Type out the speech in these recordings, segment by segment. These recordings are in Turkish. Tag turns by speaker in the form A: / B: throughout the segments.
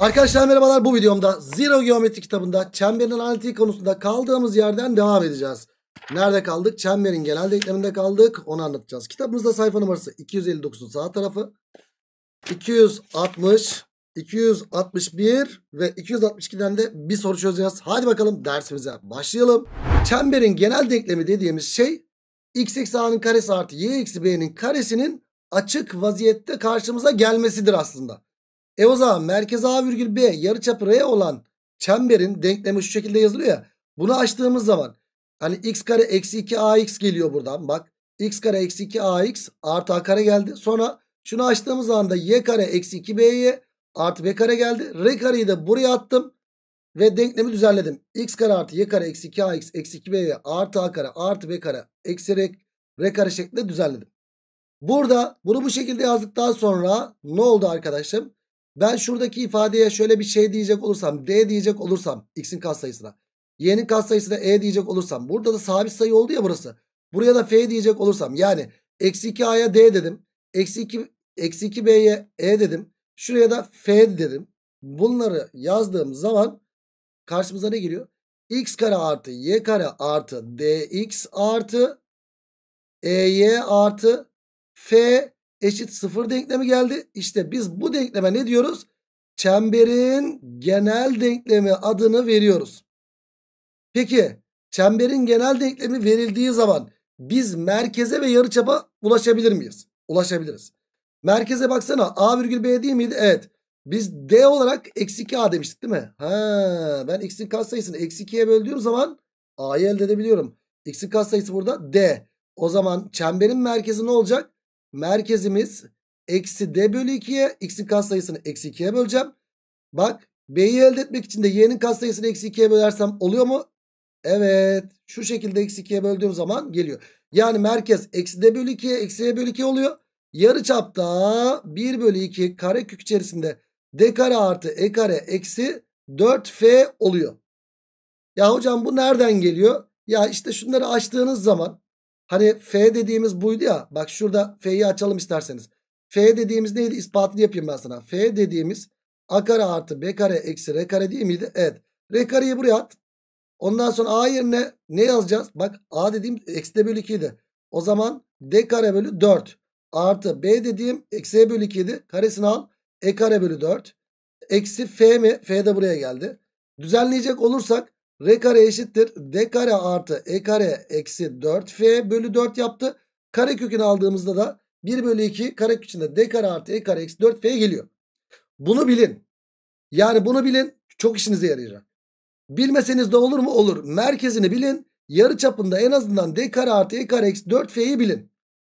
A: Arkadaşlar merhabalar bu videomda Zero Geometri kitabında çemberin analitiği konusunda kaldığımız yerden devam edeceğiz. Nerede kaldık? Çemberin genel denkleminde kaldık. Onu anlatacağız. Kitabımızda sayfa numarası 259 sağ tarafı. 260, 261 ve 262'den de bir soru çözeceğiz. Hadi bakalım dersimize başlayalım. Çemberin genel denklemi dediğimiz şey x eksi a'nın karesi artı y eksi b'nin karesinin açık vaziyette karşımıza gelmesidir aslında. E o zaman merkez A virgül B yarıçapı R olan çemberin denklemi şu şekilde yazılıyor ya. Bunu açtığımız zaman hani x kare eksi 2 ax geliyor buradan bak. x kare eksi 2 ax artı a kare geldi. Sonra şunu açtığımız anda y kare eksi 2 y artı b kare geldi. R kareyi de buraya attım. Ve denklemi düzenledim. x kare artı y kare eksi 2 ax eksi 2 by artı a kare artı b kare eksi r, r kare şeklinde düzenledim. Burada bunu bu şekilde yazdıktan sonra ne oldu arkadaşım? Ben şuradaki ifadeye şöyle bir şey diyecek olursam D diyecek olursam X'in katsayısına Y'nin katsayısına E diyecek olursam burada da sabit sayı oldu ya burası. Buraya da F diyecek olursam yani eksi 2A'ya D dedim. Eksi 2, eksi 2B'ye E dedim. Şuraya da F dedim. Bunları yazdığım zaman karşımıza ne geliyor? X kare artı Y kare artı DX artı EY artı F eşit sıfır denklemi geldi. İşte biz bu denkleme ne diyoruz? Çemberin genel denklemi adını veriyoruz. Peki çemberin genel denklemi verildiği zaman biz merkeze ve yarıçapa ulaşabilir miyiz? Ulaşabiliriz. Merkeze baksana A virgül B değil miydi? Evet. Biz D olarak eksi 2A demiştik değil mi? Ha, ben x'in kat sayısını eksi 2'ye böldüğüm zaman A'yı elde edebiliyorum. X'in kat sayısı burada D. O zaman çemberin merkezi ne olacak? merkezimiz eksi d bölü 2'ye x'in katsayısını eksi 2'ye böleceğim. Bak b'yi elde etmek için de y'nin katsayısını eksi 2'ye bölersem oluyor mu? Evet şu şekilde eksi 2'ye böldüğüm zaman geliyor. Yani merkez eksi d bölü 2'ye eksi e bölü 2 oluyor. Yarı çapta 1 bölü 2 kare kök içerisinde d kare artı e kare eksi 4f oluyor. Ya hocam bu nereden geliyor? Ya işte şunları açtığınız zaman Hani F dediğimiz buydu ya. Bak şurada F'yi açalım isterseniz. F dediğimiz neydi? İspatını yapayım ben sana. F dediğimiz A kare artı B kare eksi R kare değil miydi? Evet. R kareyi buraya at. Ondan sonra A yerine ne yazacağız? Bak A dediğim eksi de bölü 2 idi. O zaman D kare bölü 4 artı B dediğim eksi e bölü 2 idi. Karesini al. E kare bölü 4. Eksi F mi? F de buraya geldi. Düzenleyecek olursak R kare eşittir. D kare artı E kare eksi 4F bölü 4 yaptı. Kare kökünü aldığımızda da 1 bölü 2 kare içinde D kare artı E kare eksi 4F geliyor. Bunu bilin. Yani bunu bilin. Çok işinize yarayacak. Bilmeseniz de olur mu? Olur. Merkezini bilin. Yarı çapında en azından D kare artı E kare eksi 4F'yi bilin.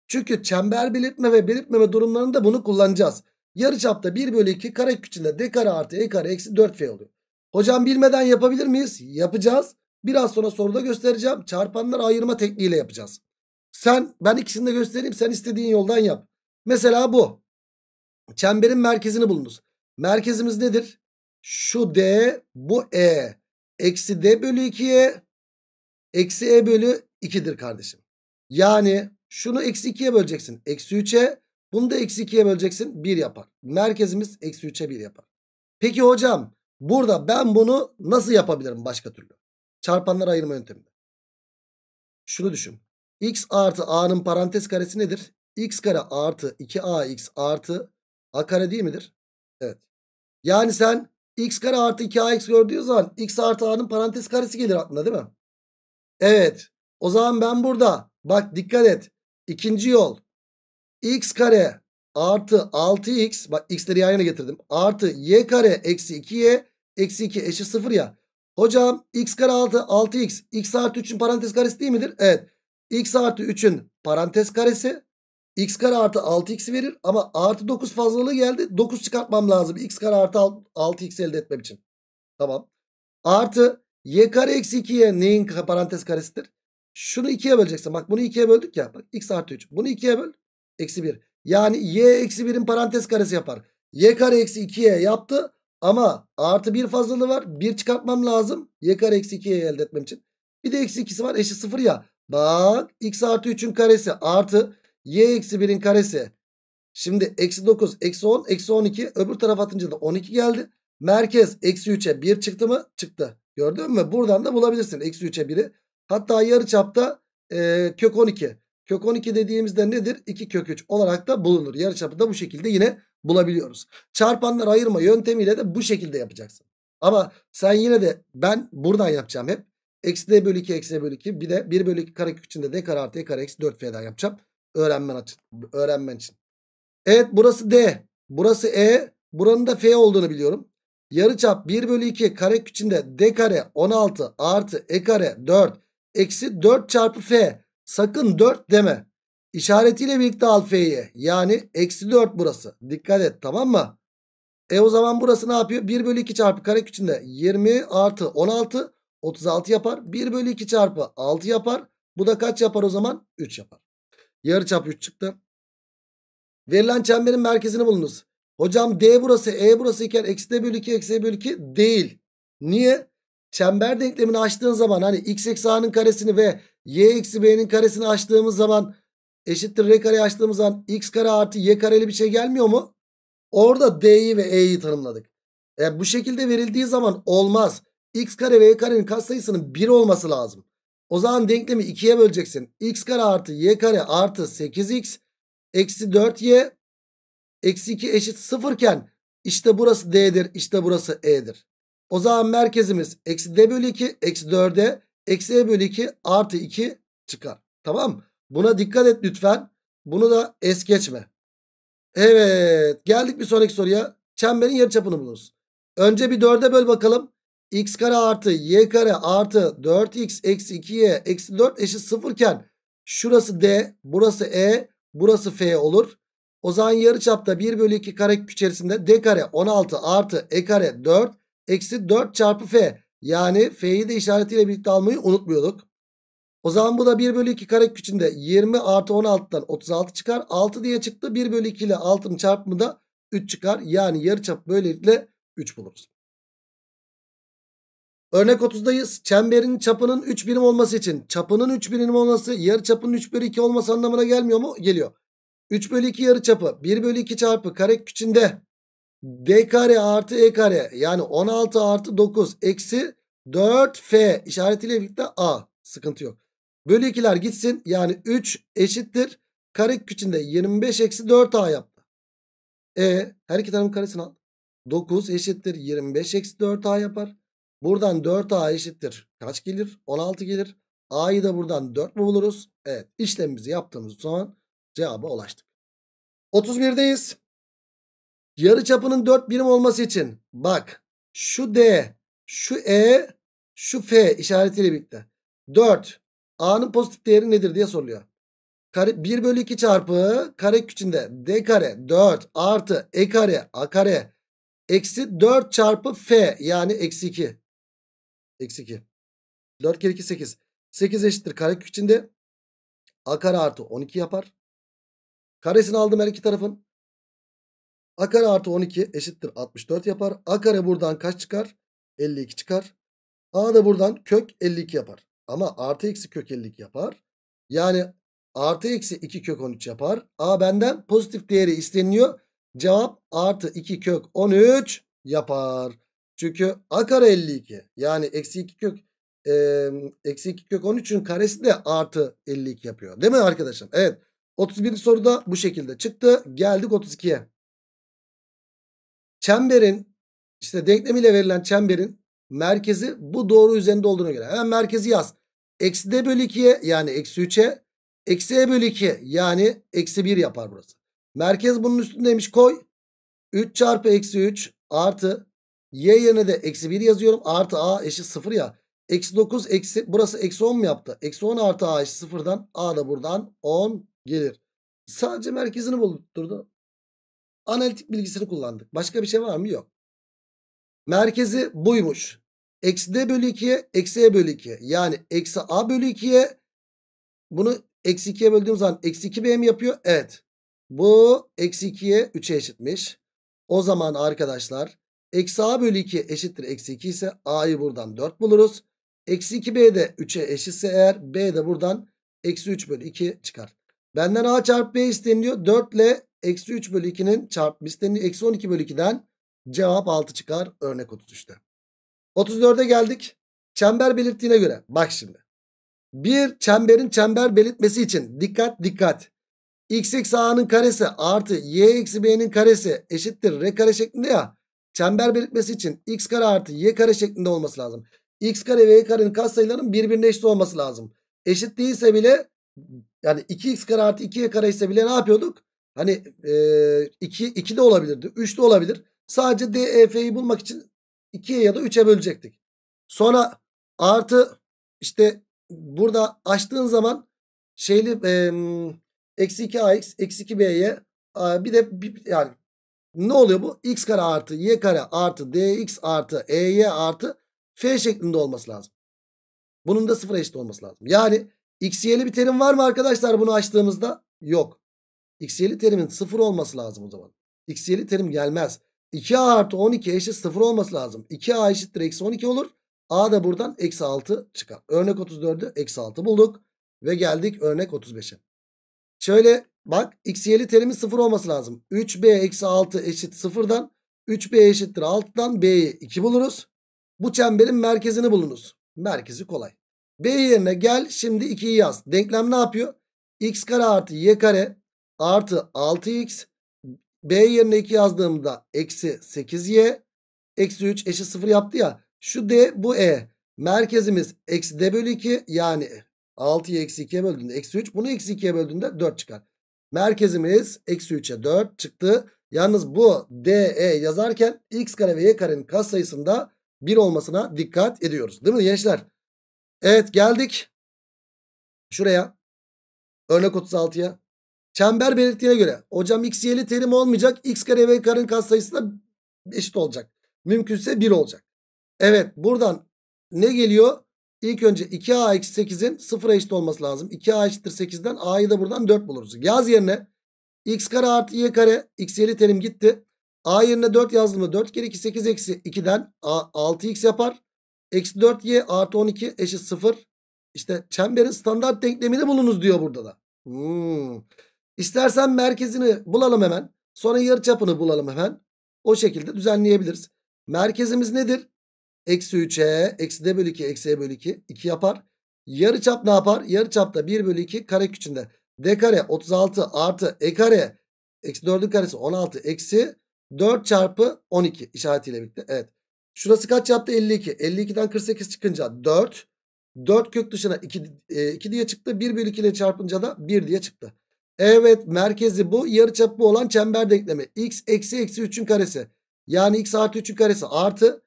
A: Çünkü çember belirtme ve belirtmeme durumlarında bunu kullanacağız. Yarı çapta 1 bölü 2 kare içinde D kare artı E kare eksi 4F oluyor. Hocam bilmeden yapabilir miyiz? Yapacağız. Biraz sonra soruda göstereceğim. Çarpanlar ayırma tekniğiyle yapacağız. Sen ben ikisini de göstereyim. Sen istediğin yoldan yap. Mesela bu. Çemberin merkezini bulunuz. Merkezimiz nedir? Şu D bu E. Eksi D bölü 2'ye eksi E bölü 2'dir kardeşim. Yani şunu eksi 2'ye böleceksin. Eksi 3'e bunu da eksi 2'ye böleceksin. 1 yapar. Merkezimiz eksi 3'e 1 yapar. Peki hocam Burada ben bunu nasıl yapabilirim başka türlü? Çarpanlar ayırma yöntemi. Şunu düşün. X artı A'nın parantez karesi nedir? X kare artı 2AX artı A kare değil midir? Evet. Yani sen X kare artı 2AX gördüğün zaman X artı A'nın parantez karesi gelir aklına değil mi? Evet. O zaman ben burada bak dikkat et. İkinci yol. X kare artı 6x bak x'leri yan yana getirdim. Artı y kare eksi 2y Eksi 2 eşit 0 ya. Hocam x kare 6 6x. x artı 3'ün parantez karesi değil midir? Evet. x artı 3'ün parantez karesi x kare artı 6x verir. Ama artı 9 fazlalığı geldi. 9 çıkartmam lazım. x kare artı 6x elde etmem için. Tamam. Artı y kare eksi 2y neyin parantez karesidir? Şunu 2'ye böleceksin. Bak bunu 2'ye böldük ya. Bak x artı 3. Bunu 2'ye böl. Eksi 1. Yani y eksi 1'in parantez karesi yapar. y kare eksi 2 yaptı. Ama artı 1 fazlalığı var. 1 çıkartmam lazım. Y kare eksi 2'yi elde etmem için. Bir de eksi 2'si var. Eşi 0 ya. Bak x artı 3'ün karesi artı y eksi 1'in karesi. Şimdi eksi 9, eksi 10, eksi 12. Öbür taraf atınca da 12 geldi. Merkez eksi 3'e 1 çıktı mı? Çıktı. Gördün mü? Buradan da bulabilirsin. Eksi 3'e 1'i. Hatta yarı çapta e, kök 12. Kök 12 dediğimizde nedir? 2 kök 3 olarak da bulunur. Yarı çapı da bu şekilde yine bulabiliyoruz. Çarpanlar ayırma yöntemiyle de bu şekilde yapacaksın. Ama sen yine de ben buradan yapacağım hep. Eksi d bölü 2 eksi d bölü 2 bir de 1 bölü 2 kare içinde d kare artı e kare eksi 4 f'den yapacağım. Öğrenmen için. Öğrenmen için. Evet burası d. Burası e. Buranın da f olduğunu biliyorum. Yarıçap 1 bölü 2 kare içinde d kare 16 artı e kare 4 eksi 4 çarpı f. Sakın 4 deme. İşaretiyle birlikte alfayı yani eksi 4 burası. Dikkat et tamam mı? E o zaman burası ne yapıyor? 1 bölü 2 çarpı kare içinde 20 artı 16 36 yapar. 1 bölü 2 çarpı 6 yapar. Bu da kaç yapar o zaman? 3 yapar. Yarı çap 3 çıktı. Verilen çemberin merkezini bulunuz. Hocam D burası E burası iken eksi D bölü 2 eksi E bölü 2 değil. Niye? Çember denklemini açtığın zaman hani x eksi a'nın karesini ve y eksi b'nin karesini açtığımız zaman eşittir r kare açtığımız an x kare artı y kareli bir şey gelmiyor mu? Orada d'yi ve e'yi tanımladık. E, bu şekilde verildiği zaman olmaz. x kare ve y karenin katsayısının 1 olması lazım. O zaman denklemi 2'ye böleceksin. x kare artı y kare artı 8x eksi 4y eksi 2 eşit 0 iken işte burası d'dir işte burası e'dir. O zaman merkezimiz eksi d bölü 2 eksi 4'e eksi e bölü 2 artı 2 çıkar. Tamam mı? Buna dikkat et lütfen. Bunu da es geçme. Evet geldik bir sonraki soruya. Çemberin yarı çapını buluruz. Önce bir dörde böl bakalım. x kare artı y kare artı 4x eksi 2y eksi 4 eşit 0 iken şurası d burası e burası f olur. O zaman yarı yarıçapta 1 bölü 2 kare içerisinde d kare 16 artı e kare 4 eksi 4 çarpı f. Yani f'yi de işaretiyle birlikte almayı unutmuyorduk. O zaman bu da 1 bölü 2 kare içinde 20 artı 16'dan 36 çıkar. 6 diye çıktı. 1 bölü 2 ile 6'nın çarpımı da 3 çıkar. Yani yarıçap böylelikle 3 buluruz. Örnek 30'dayız. Çemberin çapının 3 birim olması için çapının 3 birim olması yarı çapının 3 bölü 2 olması anlamına gelmiyor mu? Geliyor. 3 bölü 2 yarı çapı 1 bölü 2 çarpı kare içinde d kare artı e kare yani 16 artı 9 eksi 4f işaretiyle birlikte a sıkıntı yok. Bölü 2'ler gitsin. Yani 3 eşittir. Karek içinde 25 eksi 4a yaptı. E her iki tarafın karesini al. 9 eşittir 25 eksi 4a yapar. Buradan 4a eşittir. Kaç gelir? 16 gelir. A'yı da buradan 4 mu buluruz? Evet işlemimizi yaptığımız zaman cevaba ulaştık. 31'deyiz. Yarı çapının 4 birim olması için bak şu D, şu E, şu F işaretiyle birlikte 4 A'nın pozitif değeri nedir diye soruluyor. Kare 1 bölü 2 çarpı kare içinde D kare 4 artı E kare A kare eksi 4 çarpı F yani eksi 2. Eksi 2. 4 kere 2 8. 8 eşittir kare içinde A kare artı 12 yapar. Karesini aldım her iki tarafın. A kare artı 12 eşittir 64 yapar. A kare buradan kaç çıkar? 52 çıkar. A da buradan kök 52 yapar. Ama artı eksi kök yapar. Yani artı eksi 2 kök 13 yapar. A benden pozitif değeri isteniyor Cevap artı 2 kök 13 yapar. Çünkü a kare 52 yani eksi 2 kök eksi 2 kök 13'ün karesi de artı 52 yapıyor. Değil mi arkadaşlar Evet. 31. soruda bu şekilde çıktı. Geldik 32'ye. Çemberin işte denklemiyle verilen çemberin merkezi bu doğru üzerinde olduğuna göre. Hemen merkezi yaz. Eksi d bölü 2'ye yani eksi 3'e. Eksi e bölü 2 yani eksi 1 yapar burası. Merkez bunun üstündeymiş koy. 3 çarpı eksi 3 artı y yerine de eksi 1 yazıyorum. Artı a eşit 0 ya. Eksi 9 eksi burası eksi 10 mu yaptı? Eksi 10 artı a eşit 0'dan a da buradan 10 gelir. Sadece merkezini buldurdu. Analitik bilgisini kullandık. Başka bir şey var mı? Yok. Merkezi buymuş. Eksi D bölü 2'ye eksi E bölü 2. Yani eksi A bölü 2'ye bunu eksi 2'ye böldüğüm zaman eksi 2B mi yapıyor? Evet. Bu eksi 2'ye 3'e eşitmiş. O zaman arkadaşlar eksi A bölü 2 eşittir eksi 2 ise A'yı buradan 4 buluruz. Eksi 2 B de 3'e eşitse eğer B de buradan eksi 3 bölü 2 çıkar. Benden A çarpı B isteniliyor. 4 ile eksi 3 bölü 2'nin çarpımı isteniyor. Eksi 12 bölü 2'den Cevap 6 çıkar örnek 33'te. 34'e geldik. Çember belirttiğine göre bak şimdi. Bir çemberin çember belirtmesi için dikkat dikkat. x eksi a'nın karesi artı y eksi b'nin karesi eşittir r kare şeklinde ya. Çember belirtmesi için x kare artı y kare şeklinde olması lazım. x kare ve y karenin katsayılarının birbirine eşit olması lazım. Eşit değilse bile yani 2x kare artı 2y kare ise bile ne yapıyorduk? Hani e, 2, 2 de olabilirdi 3 de olabilir. Sadece DEF'yi bulmak için 2'ye ya da 3'e bölecektik. Sonra artı işte burada açtığın zaman şeyli eksi 2ax eksi 2 bye bir de yani ne oluyor bu? x kare artı y kare artı dx artı ey artı f şeklinde olması lazım. Bunun da sıfıra eşit olması lazım. Yani x y'li bir terim var mı arkadaşlar bunu açtığımızda? Yok. x y'li terimin sıfır olması lazım o zaman. x y'li terim gelmez. 2a artı 12 eşit 0 olması lazım. 2a eşittir eksi 12 olur. a da buradan eksi 6 çıkar. Örnek 34'ü eksi 6 bulduk. Ve geldik örnek 35'e. Şöyle bak x y'li terimin 0 olması lazım. 3b eksi 6 eşit 0'dan 3b eşittir 6'dan b'yi 2 buluruz. Bu çemberin merkezini bulunuz. Merkezi kolay. B yerine gel şimdi 2'yi yaz. Denklem ne yapıyor? x kare artı y kare artı 6x B yerine 2 yazdığımda eksi 8y. Eksi 3 eşit 0 yaptı ya. Şu D bu E. Merkezimiz eksi D bölü 2 yani 6'yı eksi 2'ye böldüğünde eksi 3. Bunu eksi 2'ye böldüğünde 4 çıkar. Merkezimiz eksi 3'e 4 çıktı. Yalnız bu d e yazarken x kare ve y karenin katsayısında 1 olmasına dikkat ediyoruz. Değil mi gençler? Evet geldik şuraya. Örnek 36'ya. Çember belirttiğine göre hocam x y'li terim olmayacak. X kare ve karın katsayısı da eşit olacak. Mümkünse 1 olacak. Evet buradan ne geliyor? İlk önce 2a eksi 8'in 0'a eşit olması lazım. 2a eşittir 8'den a'yı da buradan 4 buluruz. Yaz yerine x kare artı y kare x y'li terim gitti. a yerine 4 yazdım mı? 4 kere 2 8 eksi 2'den 6x yapar. Eksi 4y artı 12 eşit 0. İşte çemberin standart denklemini bulunuz diyor burada da. Hmm. İstersen merkezini bulalım hemen. Sonra yarı çapını bulalım hemen. O şekilde düzenleyebiliriz. Merkezimiz nedir? Eksi 3e, eksi d bölü 2, eksi e bölü 2. 2 yapar. Yarı çap ne yapar? Yarı çap da 1 bölü 2 kare küçüğünde. d kare 36 artı e kare. Eksi 4'ün karesi 16 eksi 4 çarpı 12 işaretiyle birlikte. Evet. Şurası kaç yaptı? 52. 52'den 48 çıkınca 4. 4 kök dışına 2, 2 e, diye çıktı. 1 bölü 2 ile çarpınca da 1 diye çıktı. Evet merkezi bu yarıçapı olan çember denklemi. X eksi eksi 3'ün karesi. Yani x artı 3'ün karesi artı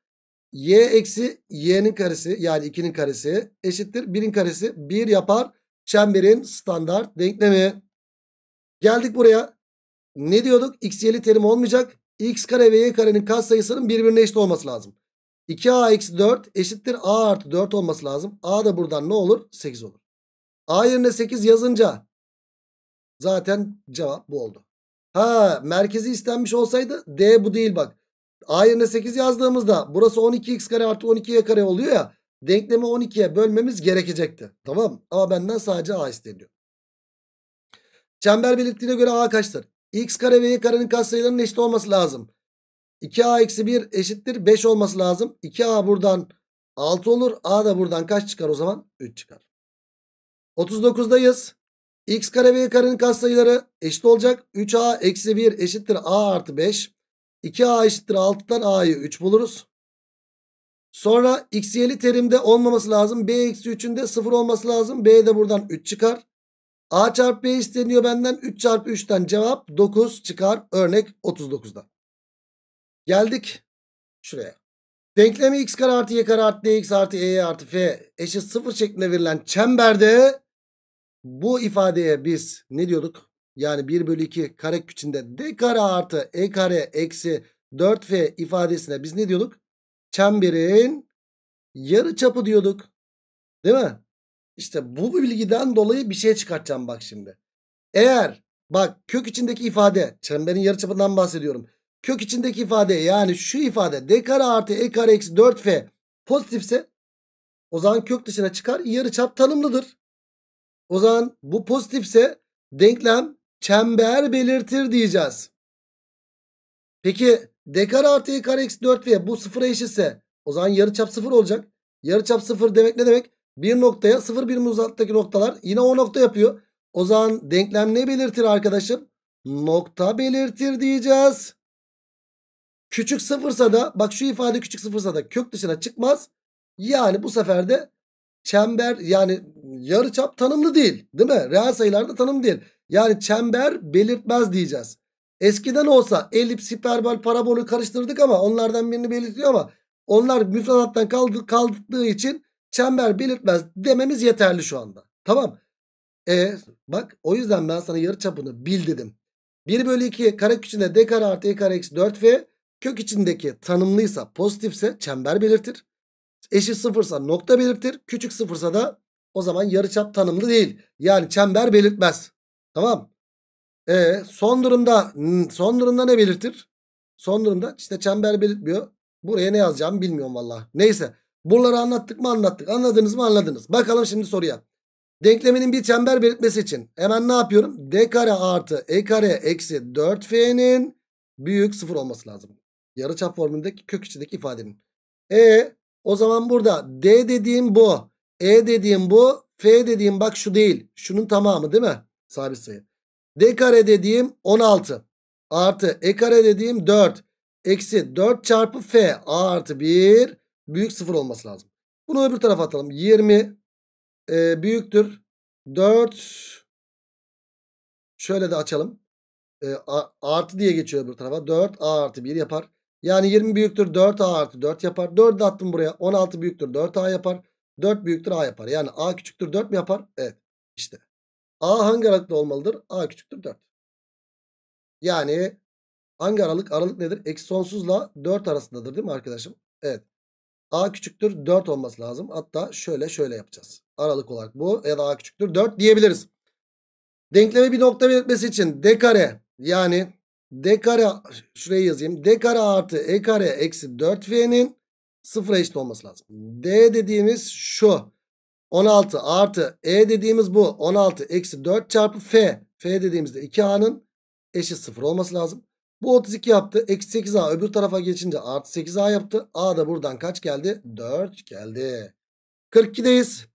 A: y eksi y'nin karesi yani 2'nin karesi eşittir 1'in karesi 1 yapar çemberin standart denklemi. Geldik buraya. Ne diyorduk? X y'li terim olmayacak. X kare ve y karenin katsayısının birbirine eşit olması lazım. 2a eksi 4 eşittir a artı 4 olması lazım. a da buradan ne olur? 8 olur. a yerine 8 yazınca Zaten cevap bu oldu. Ha merkezi istenmiş olsaydı D bu değil bak. A yerine 8 yazdığımızda burası 12x kare artı 12y kare oluyor ya. Denklemi 12'ye bölmemiz gerekecekti. Tamam ama benden sadece A isteniyor. Çember belirttiğine göre A kaçtır? X kare ve Y karenin katsayılarının eşit olması lazım. 2A eksi 1 eşittir 5 olması lazım. 2A buradan 6 olur. A da buradan kaç çıkar o zaman? 3 çıkar. 39'dayız. X kare ve Y karenin katsayıları eşit olacak. 3A eksi 1 eşittir A artı 5. 2A eşittir 6'dan A'yı 3 buluruz. Sonra x y'li terimde olmaması lazım. B eksi 3'ün de 0 olması lazım. B de buradan 3 çıkar. A çarpı B isteniyor benden. 3 çarpı 3'ten cevap 9 çıkar. Örnek 39'da. Geldik şuraya. Denklemi x kare artı y kare artı dx artı e artı f eşit 0 şeklinde verilen çemberde bu ifadeye biz ne diyorduk? Yani 1 bölü 2 kare içinde d kare artı e kare eksi 4f ifadesine biz ne diyorduk? Çemberin yarı çapı diyorduk. Değil mi? İşte bu bilgiden dolayı bir şey çıkartacağım bak şimdi. Eğer bak kök içindeki ifade çemberin yarı çapından bahsediyorum. Kök içindeki ifade yani şu ifade d kare artı e kare eksi 4f pozitifse o zaman kök dışına çıkar yarı çap tanımlıdır. O zaman bu pozitifse denklem çember belirtir diyeceğiz. Peki dekar artı y kare eksi 4v bu sıfıra eşitse o zaman yarı çap sıfır olacak. Yarı çap sıfır demek ne demek? Bir noktaya sıfır birim uzaktaki noktalar yine o nokta yapıyor. O zaman denklem ne belirtir arkadaşım? Nokta belirtir diyeceğiz. Küçük sıfırsa da bak şu ifade küçük sıfırsa da kök dışına çıkmaz. Yani bu sefer de çember yani yarıçap tanımlı değil değil mi? Reel sayılarda tanımlı değil. Yani çember belirtmez diyeceğiz. Eskiden olsa elips, hiperbol, parabolü karıştırdık ama onlardan birini belirtiyor ama onlar müfredattan kaldı, kaldığı için çember belirtmez dememiz yeterli şu anda. Tamam. E bak o yüzden ben sana yarı çapını bil dedim. 1 bölü 2 kare küçüğünde d kare artı e kare eksi 4 ve kök içindeki tanımlıysa pozitifse çember belirtir. Eşit sıfırsa nokta belirtir. Küçük sıfırsa da o zaman yarıçap tanımlı değil. Yani çember belirtmez. Tamam. E, son durumda son durumda ne belirtir? Son durumda işte çember belirtmiyor. Buraya ne yazacağımı bilmiyorum valla. Neyse. Buraları anlattık mı anlattık. Anladınız mı anladınız. Bakalım şimdi soruya. Denkleminin bir çember belirtmesi için hemen ne yapıyorum? D kare artı E kare eksi 4F'nin büyük sıfır olması lazım. Yarıçap formundaki kök içindeki ifadenin. E o zaman burada D dediğim bu. E dediğim bu. F dediğim bak şu değil. Şunun tamamı değil mi? Sabit sayı. D kare dediğim 16. Artı E kare dediğim 4. Eksi 4 çarpı F. A artı 1. Büyük 0 olması lazım. Bunu öbür tarafa atalım. 20 e, büyüktür. 4 şöyle de açalım. E, a, artı diye geçiyor öbür tarafa. 4 A artı 1 yapar. Yani 20 büyüktür 4A artı 4 yapar. 4'ü attım buraya. 16 büyüktür 4A yapar. 4 büyüktür A yapar. Yani A küçüktür 4 mi yapar? Evet. İşte. A hangi aralıkta olmalıdır? A küçüktür 4. Yani hangi aralık? Aralık nedir? Eksi sonsuzla 4 arasındadır değil mi arkadaşım? Evet. A küçüktür 4 olması lazım. Hatta şöyle şöyle yapacağız. Aralık olarak bu ya da A küçüktür 4 diyebiliriz. Denkleme bir nokta belirtmesi için D kare yani D kare şuraya yazayım. D kare artı E kare eksi 4V'nin sıfıra eşit olması lazım. D dediğimiz şu. 16 artı E dediğimiz bu. 16 eksi 4 çarpı F. F dediğimizde 2A'nın eşit sıfır olması lazım. Bu 32 yaptı. Eksi 8A öbür tarafa geçince artı 8A yaptı. A da buradan kaç geldi? 4 geldi. 42'deyiz.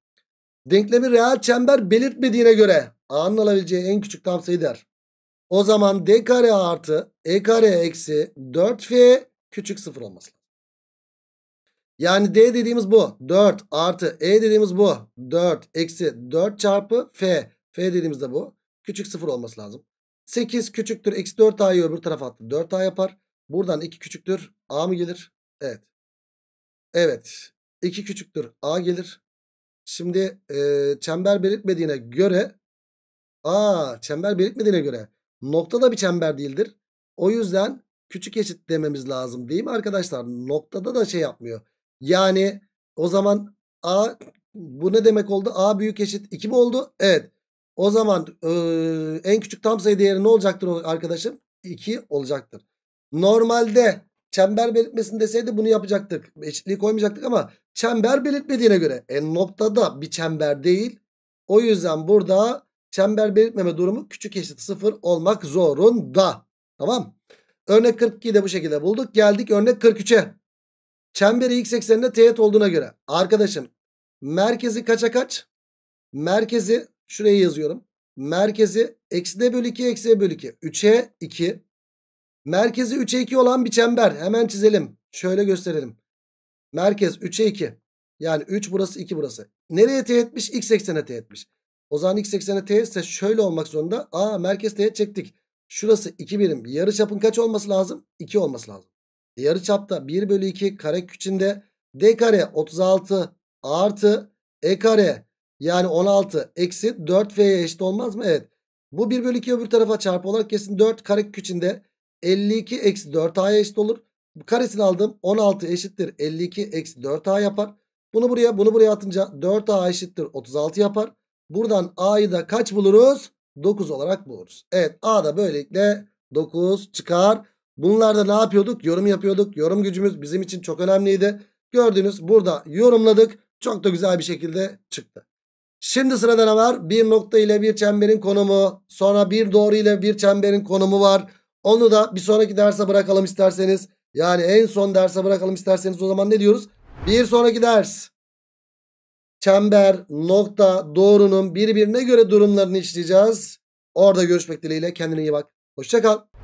A: Denklemi reel çember belirtmediğine göre A'nın alabileceği en küçük tam sayıdır. O zaman d kare artı e kare eksi 4f küçük sıfır olması lazım. Yani d dediğimiz bu. 4 artı e dediğimiz bu. 4 eksi 4 çarpı f. f dediğimiz de bu. Küçük sıfır olması lazım. 8 küçüktür. Eksi 4a'yı öbür tarafa attı. 4a yapar. Buradan 2 küçüktür. a mı gelir? Evet. Evet. 2 küçüktür. a gelir. Şimdi e, çember belirtmediğine göre Aa çember belirtmediğine göre Nokta da bir çember değildir. O yüzden küçük eşit dememiz lazım değil mi arkadaşlar? Noktada da şey yapmıyor. Yani o zaman A bu ne demek oldu? A büyük eşit 2 mi oldu? Evet. O zaman e, en küçük tam sayı değeri ne olacaktır arkadaşım? 2 olacaktır. Normalde çember belirtmesini deseydi bunu yapacaktık. Eşitliği koymayacaktık ama çember belirtmediğine göre. en noktada bir çember değil. O yüzden burada çember belirtmeme durumu küçük eşit sıfır olmak zorunda. Tamam. Örnek 42'yi de bu şekilde bulduk. Geldik örnek 43'e. Çemberi x ekseninde teğet olduğuna göre. Arkadaşım merkezi kaça kaç? Merkezi şuraya yazıyorum. Merkezi eksi d bölü 2 eksi e bölü 2. 3'e 2. Merkezi 3'e 2 olan bir çember. Hemen çizelim. Şöyle gösterelim. Merkez 3'e 2. Yani 3 burası 2 burası. Nereye teğetmiş? X eksene teğetmiş. O zaman x ekseni teğet ise şöyle olmak zorunda. A merkez T'ye çektik. Şurası 2 birim. Yarı çapın kaç olması lazım? 2 olması lazım. Yarı çapta 1 bölü 2 kare küçünde d kare 36 artı e kare yani 16 eksi 4f'ye eşit olmaz mı? Evet. Bu 1 bölü 2 öbür tarafa çarpı olarak kesin 4 kare küçünde 52 eksi 4a'ya eşit olur. Karesini aldım 16 eşittir 52 eksi 4a yapar. Bunu buraya bunu buraya atınca 4a eşittir 36 yapar. Buradan A'yı da kaç buluruz? 9 olarak buluruz. Evet A da böylelikle 9 çıkar. Bunlarda ne yapıyorduk? Yorum yapıyorduk. Yorum gücümüz bizim için çok önemliydi. Gördünüz burada yorumladık. Çok da güzel bir şekilde çıktı. Şimdi sırada ne var? Bir nokta ile bir çemberin konumu. Sonra bir doğru ile bir çemberin konumu var. Onu da bir sonraki derse bırakalım isterseniz. Yani en son derse bırakalım isterseniz o zaman ne diyoruz? Bir sonraki ders çember, nokta, doğrunun birbirine göre durumlarını işleyeceğiz. Orada görüşmek dileğiyle kendine iyi bak. Hoşçakal.